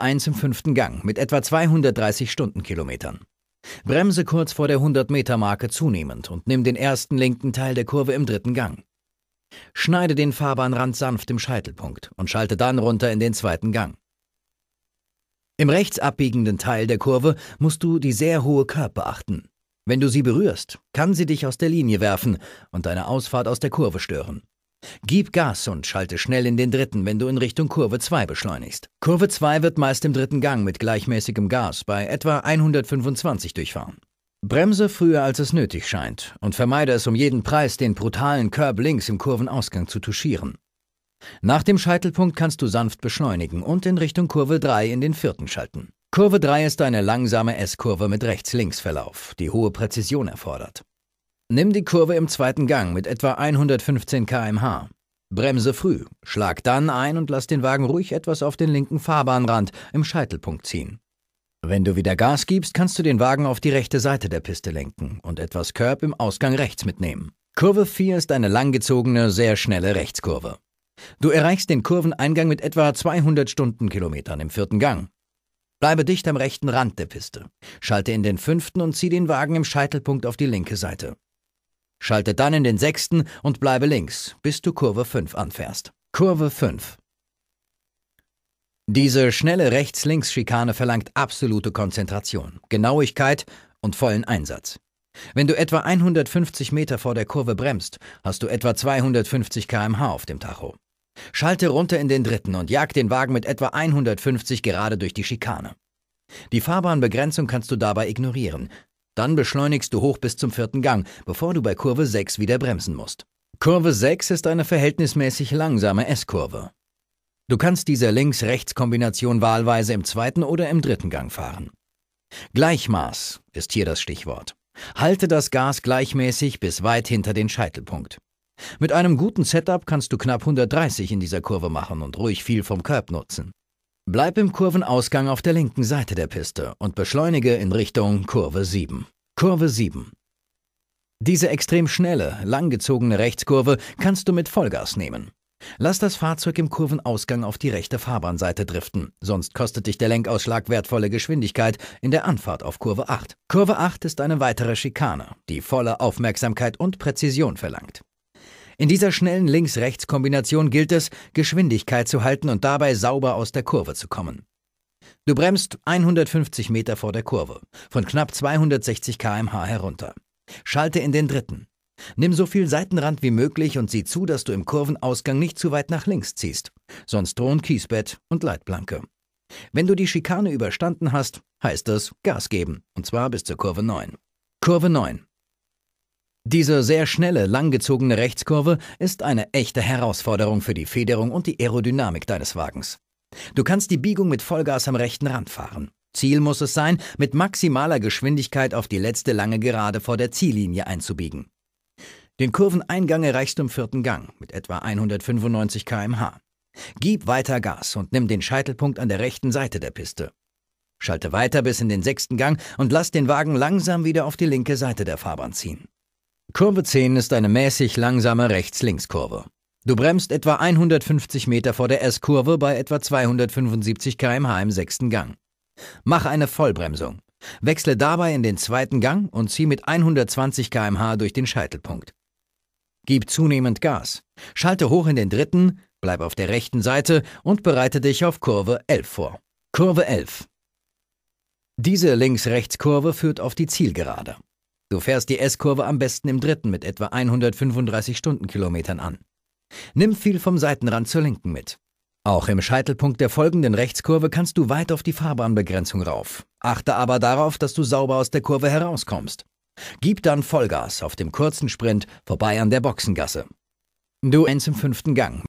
1 im fünften Gang mit etwa 230 Stundenkilometern. Bremse kurz vor der 100-Meter-Marke zunehmend und nimm den ersten linken Teil der Kurve im dritten Gang. Schneide den Fahrbahnrand sanft im Scheitelpunkt und schalte dann runter in den zweiten Gang. Im rechts abbiegenden Teil der Kurve musst du die sehr hohe Körper achten. Wenn du sie berührst, kann sie dich aus der Linie werfen und deine Ausfahrt aus der Kurve stören. Gib Gas und schalte schnell in den dritten, wenn du in Richtung Kurve 2 beschleunigst. Kurve 2 wird meist im dritten Gang mit gleichmäßigem Gas bei etwa 125 durchfahren. Bremse früher als es nötig scheint und vermeide es um jeden Preis, den brutalen Curb links im Kurvenausgang zu touchieren. Nach dem Scheitelpunkt kannst du sanft beschleunigen und in Richtung Kurve 3 in den vierten schalten. Kurve 3 ist eine langsame S-Kurve mit Rechts-Links-Verlauf, die hohe Präzision erfordert. Nimm die Kurve im zweiten Gang mit etwa 115 km/h. Bremse früh, schlag dann ein und lass den Wagen ruhig etwas auf den linken Fahrbahnrand im Scheitelpunkt ziehen. Wenn du wieder Gas gibst, kannst du den Wagen auf die rechte Seite der Piste lenken und etwas Curb im Ausgang rechts mitnehmen. Kurve 4 ist eine langgezogene, sehr schnelle Rechtskurve. Du erreichst den Kurveneingang mit etwa 200 Stundenkilometern im vierten Gang. Bleibe dicht am rechten Rand der Piste. Schalte in den fünften und zieh den Wagen im Scheitelpunkt auf die linke Seite. Schalte dann in den sechsten und bleibe links, bis du Kurve 5 anfährst. Kurve 5. Diese schnelle Rechts-Links-Schikane verlangt absolute Konzentration, Genauigkeit und vollen Einsatz. Wenn du etwa 150 Meter vor der Kurve bremst, hast du etwa 250 km/h auf dem Tacho. Schalte runter in den dritten und jag den Wagen mit etwa 150 gerade durch die Schikane. Die Fahrbahnbegrenzung kannst du dabei ignorieren, dann beschleunigst du hoch bis zum vierten Gang, bevor du bei Kurve 6 wieder bremsen musst. Kurve 6 ist eine verhältnismäßig langsame S-Kurve. Du kannst diese Links-Rechts-Kombination wahlweise im zweiten oder im dritten Gang fahren. Gleichmaß ist hier das Stichwort. Halte das Gas gleichmäßig bis weit hinter den Scheitelpunkt. Mit einem guten Setup kannst du knapp 130 in dieser Kurve machen und ruhig viel vom Curb nutzen. Bleib im Kurvenausgang auf der linken Seite der Piste und beschleunige in Richtung Kurve 7. Kurve 7. Diese extrem schnelle, langgezogene Rechtskurve kannst du mit Vollgas nehmen. Lass das Fahrzeug im Kurvenausgang auf die rechte Fahrbahnseite driften, sonst kostet dich der Lenkausschlag wertvolle Geschwindigkeit in der Anfahrt auf Kurve 8. Kurve 8 ist eine weitere Schikane, die volle Aufmerksamkeit und Präzision verlangt. In dieser schnellen Links-Rechts-Kombination gilt es, Geschwindigkeit zu halten und dabei sauber aus der Kurve zu kommen. Du bremst 150 Meter vor der Kurve, von knapp 260 km/h herunter. Schalte in den dritten. Nimm so viel Seitenrand wie möglich und sieh zu, dass du im Kurvenausgang nicht zu weit nach links ziehst, sonst drohen Kiesbett und Leitplanke. Wenn du die Schikane überstanden hast, heißt es Gas geben, und zwar bis zur Kurve 9. Kurve 9. Diese sehr schnelle, langgezogene Rechtskurve ist eine echte Herausforderung für die Federung und die Aerodynamik deines Wagens. Du kannst die Biegung mit Vollgas am rechten Rand fahren. Ziel muss es sein, mit maximaler Geschwindigkeit auf die letzte lange Gerade vor der Ziellinie einzubiegen. Den Kurveneingang erreichst du im vierten Gang mit etwa 195 km/h. Gib weiter Gas und nimm den Scheitelpunkt an der rechten Seite der Piste. Schalte weiter bis in den sechsten Gang und lass den Wagen langsam wieder auf die linke Seite der Fahrbahn ziehen. Kurve 10 ist eine mäßig langsame Rechts-Links-Kurve. Du bremst etwa 150 Meter vor der S-Kurve bei etwa 275 km/h im sechsten Gang. Mach eine Vollbremsung. Wechsle dabei in den zweiten Gang und zieh mit 120 km/h durch den Scheitelpunkt. Gib zunehmend Gas. Schalte hoch in den dritten, bleib auf der rechten Seite und bereite dich auf Kurve 11 vor. Kurve 11. Diese Links-Rechts-Kurve führt auf die Zielgerade. Du fährst die S-Kurve am besten im dritten mit etwa 135 Stundenkilometern an. Nimm viel vom Seitenrand zur Linken mit. Auch im Scheitelpunkt der folgenden Rechtskurve kannst du weit auf die Fahrbahnbegrenzung rauf. Achte aber darauf, dass du sauber aus der Kurve herauskommst. Gib dann Vollgas auf dem kurzen Sprint vorbei an der Boxengasse. Du ends im fünften Gang